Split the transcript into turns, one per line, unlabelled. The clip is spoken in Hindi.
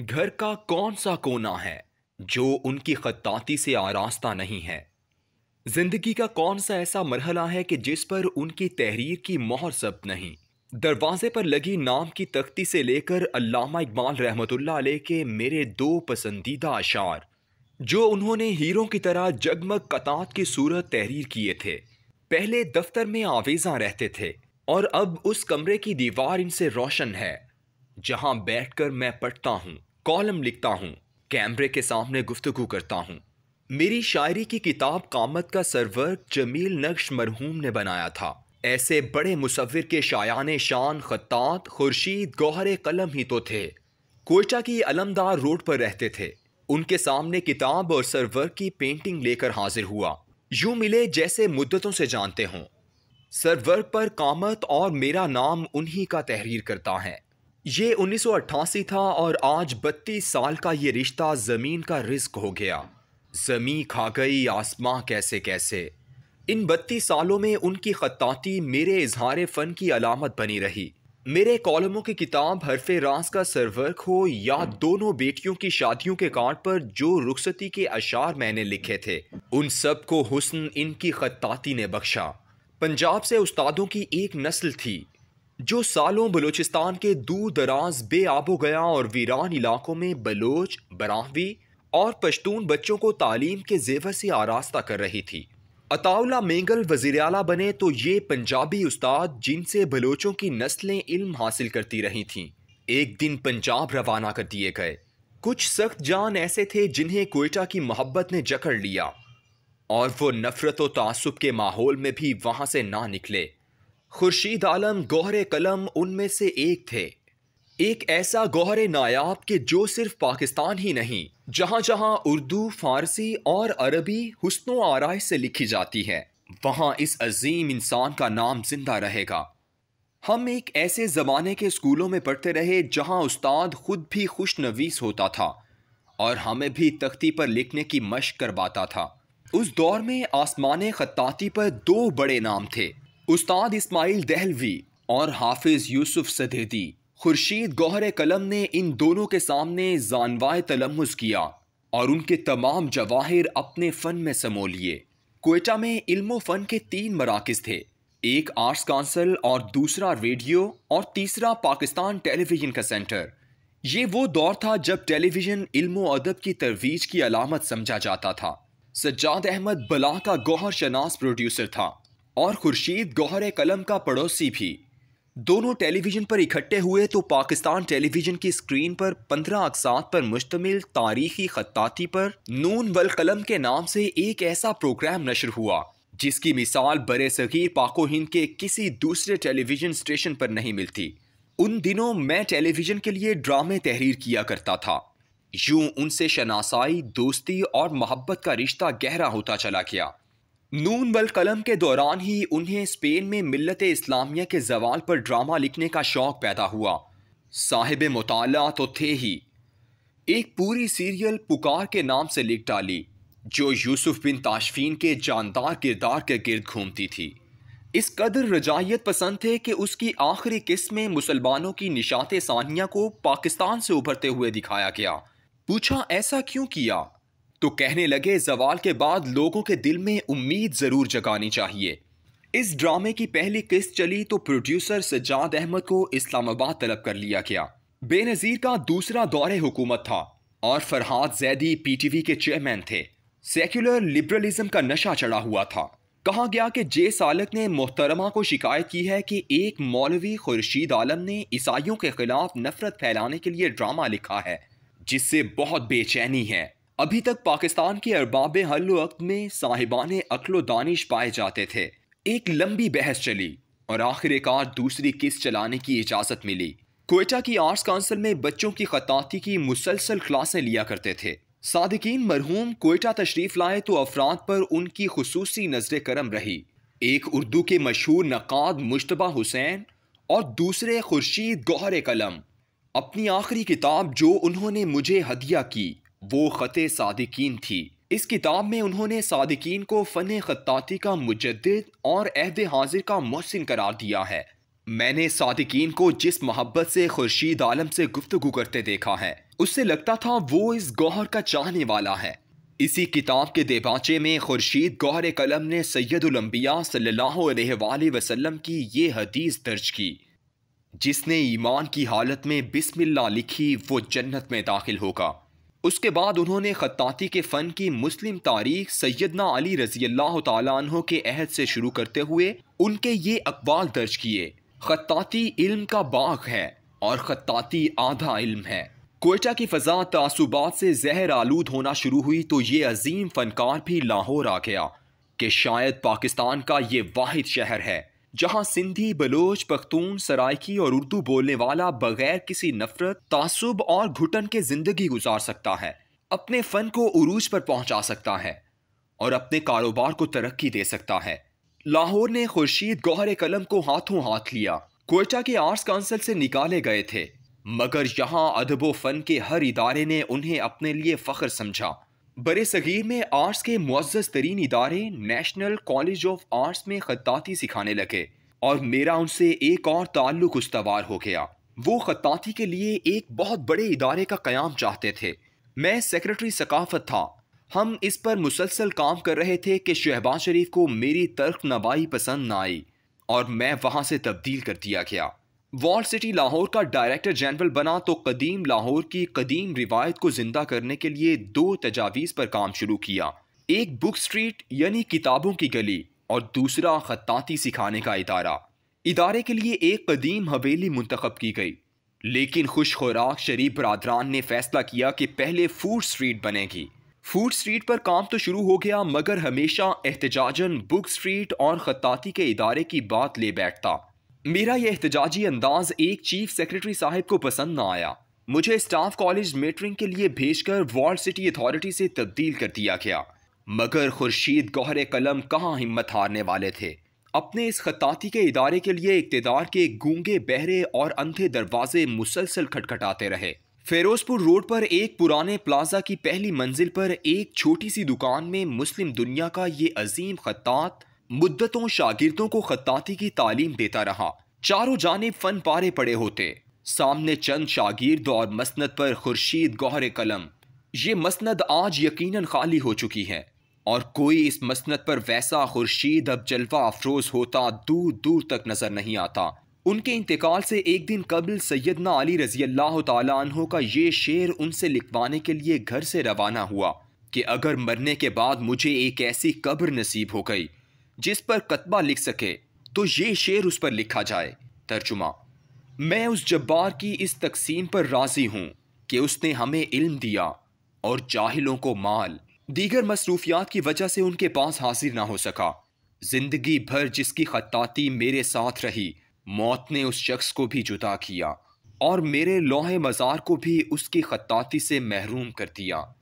घर का कौन सा कोना है जो उनकी खत्ताती से आरास्ता नहीं है जिंदगी का कौन सा ऐसा मरहला है कि जिस पर उनकी तहरीर की मोहर सब नहीं दरवाजे पर लगी नाम की तख्ती से लेकर अल्लामा इकबाल रहमतुल्ला अलैह के मेरे दो पसंदीदा अशार जो उन्होंने हीरों की तरह जगमग कतात की सूरत तहरीर किए थे पहले दफ्तर में आवेजा रहते थे और अब उस कमरे की दीवार इनसे रोशन है जहां बैठकर मैं पढ़ता हूँ कॉलम लिखता हूँ कैमरे के सामने गुफ्तगु करता हूँ मेरी शायरी की किताब कामत का सरवर जमील नक्श मरहूम ने बनाया था ऐसे बड़े मुसविर के शायान शान खत्तात खुर्शीद गौहर कलम ही तो थे कोयटा की अलमदार रोड पर रहते थे उनके सामने किताब और सरवर की पेंटिंग लेकर हाजिर हुआ यूं मिले जैसे मुद्दतों से जानते हों सरवर पर कामत और मेरा नाम उन्हीं का तहरीर करता है ये 1988 था और आज 32 साल का ये रिश्ता ज़मीन का रिस्क हो गया जमी खा गई आसमां कैसे कैसे इन 32 सालों में उनकी खत्ताती मेरे इजहार फ़न की अलामत बनी रही मेरे कॉलमों की किताब हरफे रास का सरवर्क हो या दोनों बेटियों की शादियों के कार्ड पर जो रुखसती के अशार मैंने लिखे थे उन सब को हुसन इनकी खत्ताती ने बख्शा पंजाब से उस्तादों की एक नस्ल थी जो सालों बलूचिस्तान के दूर दराज बेआबो गया और वीरान इलाकों में बलोच बराहवी और पश्तून बच्चों को तालीम के जेवर से आरास्ता कर रही थी अताउला मेंगल वजीर अला बने तो ये पंजाबी उस्ताद जिनसे बलोचों की नस्लें इल्म हासिल करती रही थीं एक दिन पंजाब रवाना कर दिए गए कुछ सख्त जान ऐसे थे जिन्हें कोयटा की मोहब्बत ने जकड़ लिया और वो नफरत व तसब के माहौल में भी वहाँ से ना निकले खुर्शीद आलम गौहर कलम उनमें से एक थे एक ऐसा गौहर नायाब के जो सिर्फ पाकिस्तान ही नहीं जहाँ जहाँ उर्दू फारसी और अरबी हसन आरा से लिखी जाती है वहाँ इस अजीम इंसान का नाम जिंदा रहेगा हम एक ऐसे ज़माने के स्कूलों में पढ़ते रहे जहाँ उस्ताद ख़ुद भी खुशनवीस होता था और हमें भी तख्ती पर लिखने की मश करवाता था उस दौर में आसमान खत्ताती पर दो बड़े नाम थे उस्ताद इस्माइल दहलवी और हाफिज यूसुफ सदेदी खुर्शीद गौहर कलम ने इन दोनों के सामने जानवाय तलमस किया और उनके तमाम जवाहिर अपने फ़न में समो लिए कोयटा में इल्मो फ़न के तीन मराकज़ थे एक आर्ट्स काउंसिल और दूसरा रेडियो और तीसरा पाकिस्तान टेलीविज़न का सेंटर ये वो दौर था जब टेलीविज़न इल्मो अदब की तरवीज की अलामत समझा जाता था सज्जाद अहमद बला का गौहर शनास प्रोड्यूसर था और खुर्शीद गौहर कलम का पड़ोसी भी दोनों टेलीविज़न पर इकट्ठे हुए तो पाकिस्तान टेलीविज़न की स्क्रीन पर पंद्रह अकसात पर मुश्तमिल तारीखी खत्ताती पर नून वल कलम के नाम से एक ऐसा प्रोग्राम नशर हुआ जिसकी मिसाल बरे सग़ीर पाको हिंद के किसी दूसरे टेलीविज़न स्टेशन पर नहीं मिलती उन दिनों मैं टेलीविज़न के लिए ड्रामे तहरीर किया करता था यूं उनसे शनासाई दोस्ती और मोहब्बत का रिश्ता गहरा होता चला गया नून बल कलम के दौरान ही उन्हें स्पेन में मिलत इस्लामिया के जवाल पर ड्रामा लिखने का शौक़ पैदा हुआ साहिब मताल तो थे ही एक पूरी सीरियल पुकार के नाम से लिख डाली जो यूसुफ बिन ताशफीन के जानदार किरदार के गिरद घूमती थी इस कदर रजाइत पसंद थे कि उसकी आखिरी किस्म में मुसलमानों की निशात सानिया को पाकिस्तान से उभरते हुए दिखाया गया पूछा ऐसा क्यों किया तो कहने लगे जवाल के बाद लोगों के दिल में उम्मीद ज़रूर जगानी चाहिए इस ड्रामे की पहली किस्त चली तो प्रोड्यूसर सज्जाद अहमद को इस्लामाबाद तलब कर लिया गया बेनज़ीर का दूसरा दौरे हुकूमत था और फरहाद जैदी पीटीवी के चेयरमैन थे सेक्युलर लिबरलिज्म का नशा चढ़ा हुआ था कहा गया कि जे सालक ने मोहतरमा को शिकायत की है कि एक मौलवी खुर्शीद आलम ने ईसाइयों के खिलाफ नफरत फैलाने के लिए ड्रामा लिखा है जिससे बहुत बेचैनी है अभी तक पाकिस्तान के अरबाब हल वक्त में साहिबान अकलो दानिश पाए जाते थे एक लंबी बहस चली और आखिरकार दूसरी किस्त चलाने की इजाज़त मिली कोयटा की आर्ट्स काउंसिल में बच्चों की खताती की मुसलसल क्लासें लिया करते थे सादकिन मरहूम कोयटा तशरीफ़ लाए तो अफराद पर उनकी खसूसी नजर करम रही एक उर्दू के मशहूर नक़ाद मुशतबा हुसैन और दूसरे खुर्शीद गौहर कलम अपनी आखिरी किताब जो उन्होंने मुझे हदिया की वो ख़त सादिकीन थी इस किताब में उन्होंने सादिकीन को फ़न खत्ताती का मुजद और अहद हाजिर का मोहसिन करार दिया है मैंने सादिकीन को जिस मोहब्बत से खुर्शीद आलम से गुफ्तु करते देखा है उससे लगता था वो इस गौहर का चाहने वाला है इसी किताब के देबाचे में खुर्शीद गौहर कलम ने सैदुलम्बिया सल्ला वसलम की ये हदीस दर्ज की जिसने ईमान की हालत में बिस्मिल्ला लिखी वो जन्नत में दाखिल होगा उसके बाद उन्होंने ख़त्ताती के फ़न की मुस्लिम तारीख सैदना अली रजी अल्लाह तह के अहद से शुरू करते हुए उनके ये अकबाल दर्ज किए ख़त्ताती इल्म का बाग है और ख़त्ताती आधा इल्म है कोयटा की फ़जा तसुबात से जहर आलूद होना शुरू हुई तो ये अजीम फ़नकार भी लाहौर आ गया कि शायद पाकिस्तान का ये वाद शहर है जहां सिंधी बलोच पख्तून सराइकी और उर्दू बोलने वाला बगैर किसी नफरत तासुब और घुटन के ज़िंदगी गुजार सकता है अपने फ़न को उरूज पर पहुंचा सकता है और अपने कारोबार को तरक्की दे सकता है लाहौर ने खुर्शीद गौहर कलम को हाथों हाथ लिया कोयटा के आर्ट्स काउंसिल से निकाले गए थे मगर यहाँ अदबो फ़न के हर इदारे ने उन्हें अपने लिए फ़ख्र समझा बर सग़ीर में आर्ट्स के मुआज़ तरीन इदारे नेशनल कॉलेज ऑफ आर्ट्स में खत्ताती सिखाने लगे और मेरा उनसे एक और ताल्लुक उसवार हो गया वो खत्ताती के लिए एक बहुत बड़े इदारे का क्याम चाहते थे मैं सेक्रेटरी सकाफत था हम इस पर मुसलसल काम कर रहे थे कि शहबाज शरीफ को मेरी तर्क नवाई पसंद ना आई और मैं वहाँ से तब्दील कर दिया गया वॉल सिटी लाहौर का डायरेक्टर जनरल बना तो कदीम लाहौर की कदीम रिवायत को ज़िंदा करने के लिए दो तजावीज़ पर काम शुरू किया एक बुक स्ट्रीट यानी किताबों की गली और दूसरा खत्ताती सिखाने का इदारा इदारे के लिए एक कदीम हवेली मंतखब की गई लेकिन खुश खुराक शरीफ बरदरान ने फैसला किया कि पहले फूड स्ट्रीट बनेगी फूड स्ट्रीट पर काम तो शुरू हो गया मगर हमेशा एहतजाजन बुक स्ट्रीट और खताती के इदारे की बात ले बैठता मेरा यह एहतजाजी अंदाज एक चीफ सेक्रेटरी साहब को पसंद ना आया मुझे स्टाफ कॉलेज मेटरिंग के लिए भेजकर वॉल सिटी अथॉरिटी से तब्दील कर दिया गया मगर खुर्शीद गहरे कलम कहाँ हिम्मत हारने वाले थे अपने इस खताती के इदारे के लिए इकतदार के गूंगे बहरे और अंधे दरवाजे मुसलसल खटखटाते रहे फेरोजपुर रोड पर एक पुराने प्लाजा की पहली मंजिल पर एक छोटी सी दुकान में मुस्लिम दुनिया का ये अजीम खतात मुद्दतों शागिर्दों को खत्ताती की तालीम देता रहा चारों जानब फन पारे पड़े होते सामने चंद शागिर्द और मसनद पर खुर्शीद गौर कलम ये मसनद आज यकीनन खाली हो चुकी है और कोई इस मसनद पर वैसा खुर्शीद अब जलवा अफरोज होता दूर दूर तक नजर नहीं आता उनके इंतकाल से एक दिन कबल सैदना अली रजी अल्लाह तहों का ये शेर उनसे लिखवाने के लिए घर से रवाना हुआ कि अगर मरने के बाद मुझे एक ऐसी कब्र नसीब हो गई जिस पर कतबा लिख सके तो ये शेर उस पर लिखा जाए तर्जुमा मैं उस जब्बार की इस तकसीम पर राज़ी हूँ कि उसने हमें इल्म दिया और जाहिलों को माल दीगर मसरूफियात की वजह से उनके पास हाजिर ना हो सका जिंदगी भर जिसकी खताती मेरे साथ रही मौत ने उस शख्स को भी जुदा किया और मेरे लोहे मज़ार को भी उसकी खताती से महरूम कर दिया